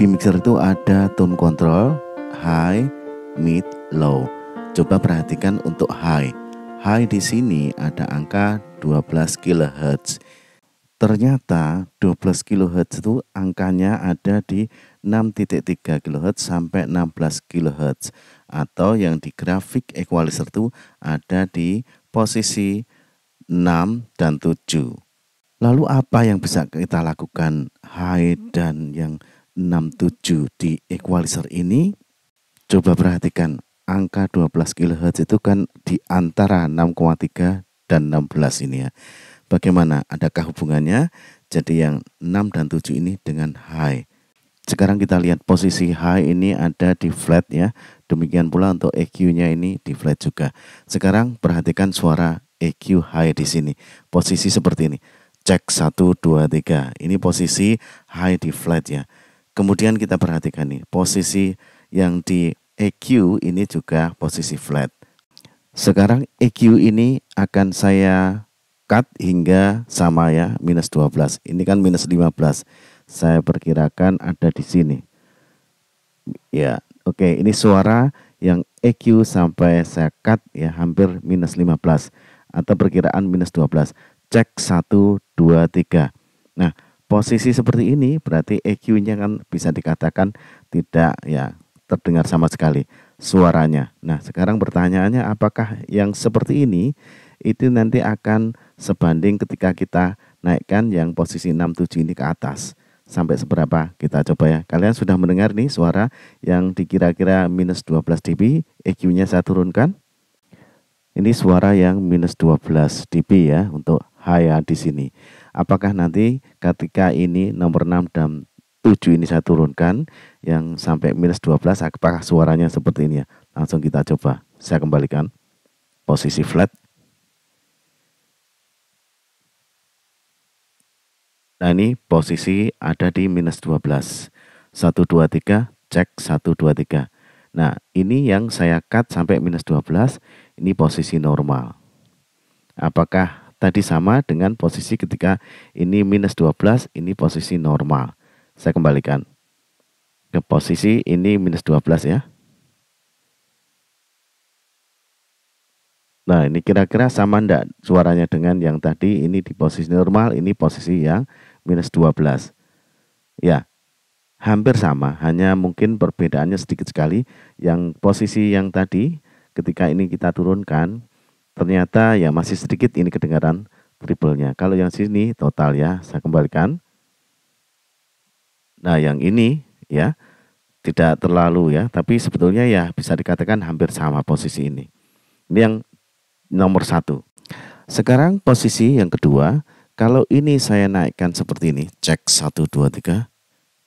Di mixer itu ada tone control, high, mid, low. Coba perhatikan untuk high. High di sini ada angka 12 kHz. Ternyata 12 kHz itu angkanya ada di 6.3 kHz sampai 16 kHz atau yang di grafik equalizer itu ada di posisi 6 dan 7. Lalu apa yang bisa kita lakukan high dan yang 67 di equalizer ini coba perhatikan angka 12 kHz itu kan di antara 6,3 dan 16 ini ya. Bagaimana? Adakah hubungannya? Jadi yang 6 dan 7 ini dengan high. Sekarang kita lihat posisi high ini ada di flat ya. Demikian pula untuk EQ-nya ini di flat juga. Sekarang perhatikan suara EQ high di sini. Posisi seperti ini. Cek 1 2 3. Ini posisi high di flat ya. Kemudian kita perhatikan nih, posisi yang di EQ ini juga posisi flat. Sekarang EQ ini akan saya cut hingga sama ya, minus 12. Ini kan minus 15. Saya perkirakan ada di sini. Ya, oke. Okay. Ini suara yang EQ sampai saya cut ya hampir minus 15. Atau perkiraan minus 12. Cek 1, 2, 3. Nah, posisi seperti ini berarti EQ-nya kan bisa dikatakan tidak ya terdengar sama sekali suaranya. Nah, sekarang pertanyaannya apakah yang seperti ini itu nanti akan sebanding ketika kita naikkan yang posisi 67 ini ke atas sampai seberapa kita coba ya. Kalian sudah mendengar nih suara yang dikira-kira minus 12 dB, EQ-nya saya turunkan. Ini suara yang minus 12 dB ya untuk Haya di sini. Apakah nanti ketika ini nomor 6 dan 7 ini saya turunkan yang sampai minus 12 apakah suaranya seperti ini ya? Langsung kita coba. Saya kembalikan posisi flat. Nah ini posisi ada di minus 12. 1, 2, 3, cek 1, 2, 3. Nah ini yang saya cut sampai minus 12, ini posisi normal. Apakah tadi sama dengan posisi ketika ini minus 12, ini posisi normal. Saya kembalikan ke posisi ini minus 12 ya. Nah ini kira-kira sama ndak suaranya dengan yang tadi ini di posisi normal, ini posisi yang minus 12. Ya, hampir sama, hanya mungkin perbedaannya sedikit sekali. Yang posisi yang tadi ketika ini kita turunkan, Ternyata ya masih sedikit ini kedengaran triple-nya. Kalau yang sini total ya, saya kembalikan. Nah, yang ini ya tidak terlalu ya, tapi sebetulnya ya bisa dikatakan hampir sama posisi ini. Ini yang nomor satu. Sekarang posisi yang kedua, kalau ini saya naikkan seperti ini, cek 1, 2, 3,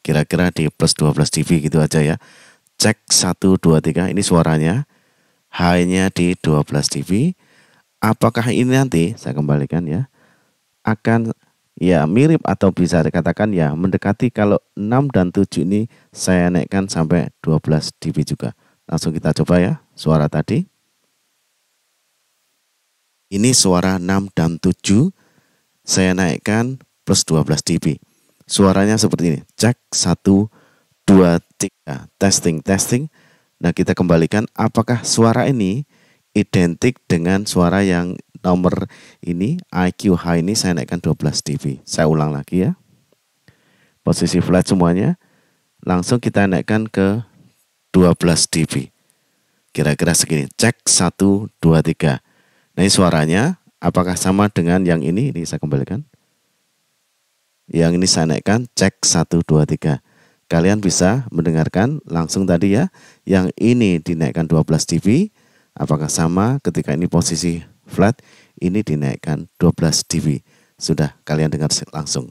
kira-kira di plus 12 dB gitu aja ya. Cek 1, 2, 3, ini suaranya, high-nya di 12 dB, apakah ini nanti saya kembalikan ya akan ya mirip atau bisa dikatakan ya mendekati kalau 6 dan 7 ini saya naikkan sampai 12 dB juga. Langsung kita coba ya suara tadi. Ini suara 6 dan 7 saya naikkan plus 12 dB. Suaranya seperti ini. Cek 1 2 3 testing testing. Nah, kita kembalikan apakah suara ini identik dengan suara yang nomor ini IQ high ini saya naikkan 12 dB. Saya ulang lagi ya. Posisi flat semuanya. Langsung kita naikkan ke 12 dB. Kira-kira segini. Cek 1 2 3. Nah, ini suaranya apakah sama dengan yang ini? Ini saya kembalikan. Yang ini saya naikkan cek 1 2 3 kalian bisa mendengarkan langsung tadi ya. Yang ini dinaikkan 12 dB, Apakah sama ketika ini posisi flat, ini dinaikkan 12 dB. Sudah kalian dengar langsung.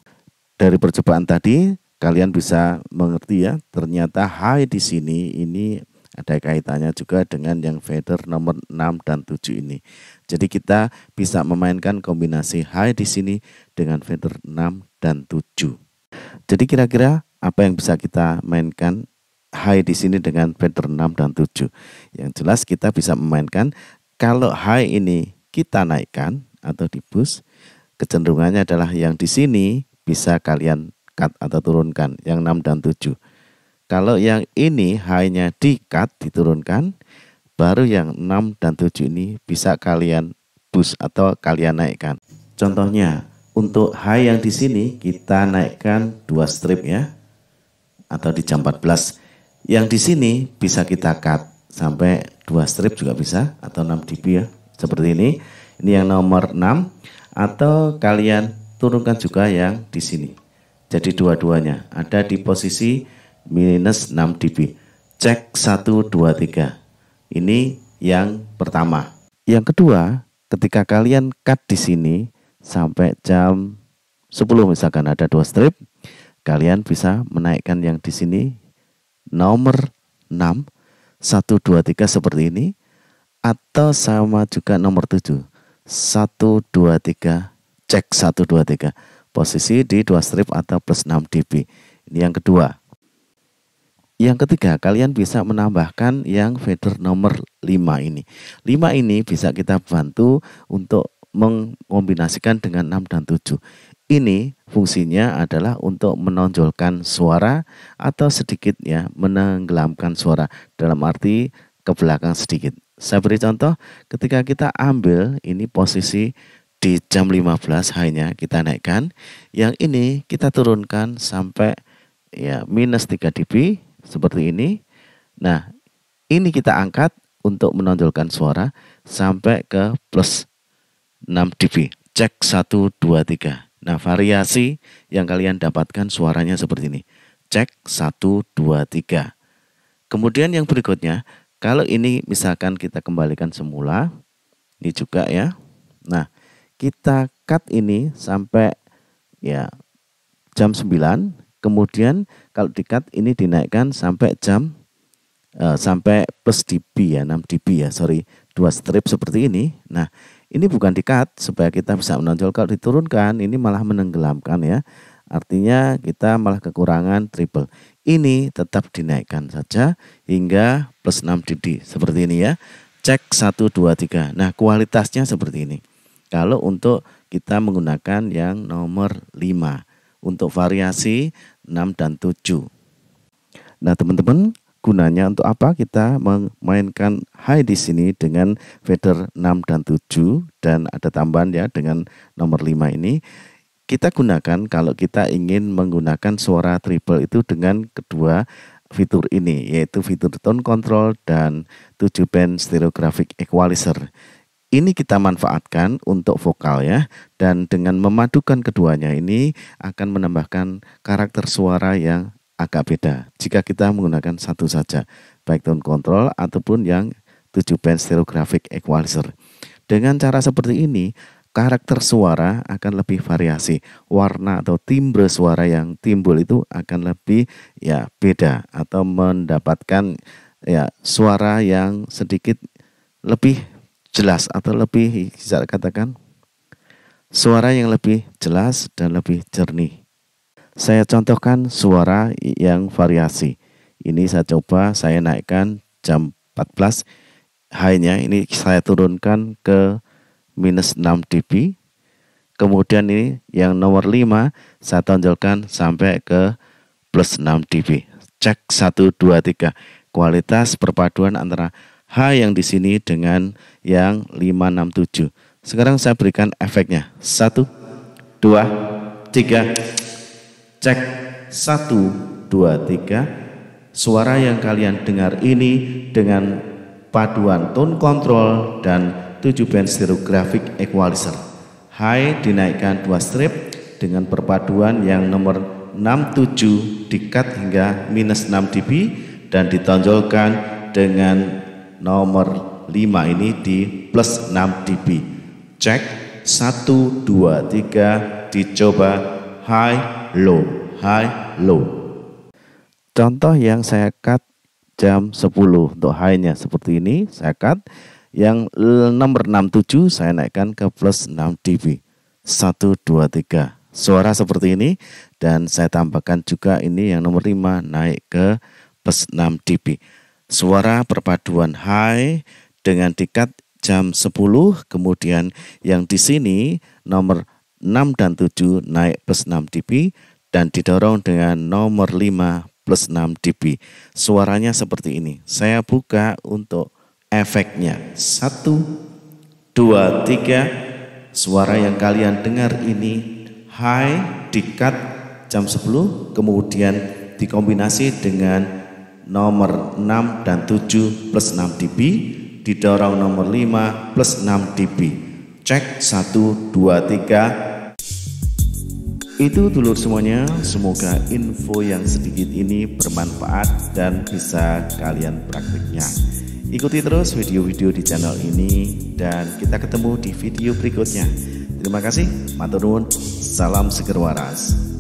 Dari percobaan tadi, kalian bisa mengerti ya, ternyata high di sini ini ada kaitannya juga dengan yang feather nomor 6 dan 7 ini. Jadi kita bisa memainkan kombinasi high di sini dengan feather 6 dan 7. Jadi kira-kira apa yang bisa kita mainkan high di sini dengan pattern 6 dan 7. Yang jelas kita bisa memainkan kalau high ini kita naikkan atau di push, kecenderungannya adalah yang di sini bisa kalian cut atau turunkan yang 6 dan 7. Kalau yang ini high-nya di cut diturunkan, baru yang 6 dan 7 ini bisa kalian push atau kalian naikkan. Contohnya, untuk high yang di sini kita naikkan dua strip ya atau di jam 14 yang di sini bisa kita cut sampai dua strip juga bisa atau 6 dB ya seperti ini. Ini yang nomor 6 atau kalian turunkan juga yang di sini. Jadi dua-duanya ada di posisi minus 6 dB. Cek 1 2 3. Ini yang pertama. Yang kedua, ketika kalian cut di sini sampai jam 10 misalkan ada dua strip, kalian bisa menaikkan yang di sini nomor 6, 1, 2, 3 seperti ini. Atau sama juga nomor 7, 1, 2, 3, cek 1, 2, 3. Posisi di 2 strip atau plus 6 dB. Ini yang kedua. Yang ketiga, kalian bisa menambahkan yang feeder nomor 5 ini. 5 ini bisa kita bantu untuk mengkombinasikan dengan 6 dan 7. Ini fungsinya adalah untuk menonjolkan suara atau sedikit ya menenggelamkan suara dalam arti ke belakang sedikit. Saya beri contoh ketika kita ambil ini posisi di jam 15 hanya kita naikkan. Yang ini kita turunkan sampai ya minus 3 dB seperti ini. Nah, ini kita angkat untuk menonjolkan suara sampai ke plus 6 dB. Cek 1, 2, 3. Nah, variasi yang kalian dapatkan suaranya seperti ini. Cek 1, 2, 3. Kemudian yang berikutnya, kalau ini misalkan kita kembalikan semula, ini juga ya. Nah, kita cut ini sampai ya jam 9, kemudian kalau di cut ini dinaikkan sampai jam uh, sampai plus dB ya, 6 dB ya, sorry, dua strip seperti ini. Nah, ini bukan dikat supaya kita bisa menonjol kalau diturunkan ini malah menenggelamkan ya. Artinya kita malah kekurangan triple. Ini tetap dinaikkan saja hingga plus 6 dd seperti ini ya. Cek 1 2 3. Nah, kualitasnya seperti ini. Kalau untuk kita menggunakan yang nomor 5 untuk variasi 6 dan 7. Nah, teman-teman, gunanya untuk apa kita memainkan high di sini dengan feather 6 dan 7 dan ada tambahan ya dengan nomor 5 ini kita gunakan kalau kita ingin menggunakan suara triple itu dengan kedua fitur ini yaitu fitur tone control dan 7 band stereographic equalizer ini kita manfaatkan untuk vokal ya dan dengan memadukan keduanya ini akan menambahkan karakter suara yang agak beda jika kita menggunakan satu saja, baik tone control ataupun yang 7 band stereographic equalizer. Dengan cara seperti ini, karakter suara akan lebih variasi. Warna atau timbre suara yang timbul itu akan lebih ya beda atau mendapatkan ya suara yang sedikit lebih jelas atau lebih bisa katakan suara yang lebih jelas dan lebih jernih. Saya contohkan suara yang variasi. Ini saya coba saya naikkan jam 14 high-nya ini saya turunkan ke minus 6 dB. Kemudian ini yang nomor 5 saya tonjolkan sampai ke plus 6 dB. Cek 1 2 3. Kualitas perpaduan antara H yang di sini dengan yang 567. Sekarang saya berikan efeknya. 1 2 3 Cek 1, 2, 3 Suara yang kalian dengar ini dengan paduan tone control dan 7 band stereographic equalizer. High dinaikkan dua strip dengan perpaduan yang nomor 67 dikat hingga minus 6 dB dan ditonjolkan dengan nomor 5 ini di plus 6 dB. Cek 1, 2, 3, dicoba high lo, high, low. Contoh yang saya cut jam 10 untuk high-nya seperti ini, saya cut. Yang nomor 67 saya naikkan ke plus 6 dB. 1, 2, 3. Suara seperti ini dan saya tambahkan juga ini yang nomor 5 naik ke plus 6 dB. Suara perpaduan high dengan dikat jam 10 kemudian yang di sini nomor 6 dan 7 naik plus 6 dB dan didorong dengan nomor 5 plus 6 dB. Suaranya seperti ini. Saya buka untuk efeknya. 1, 2, 3. Suara yang kalian dengar ini high, di cut jam 10, kemudian dikombinasi dengan nomor 6 dan 7 plus 6 dB, didorong nomor 5 plus 6 dB. Cek 1, 2, 3, itu dulur semuanya, semoga info yang sedikit ini bermanfaat dan bisa kalian praktiknya. Ikuti terus video-video di channel ini dan kita ketemu di video berikutnya. Terima kasih, matur nuwun, salam seger waras.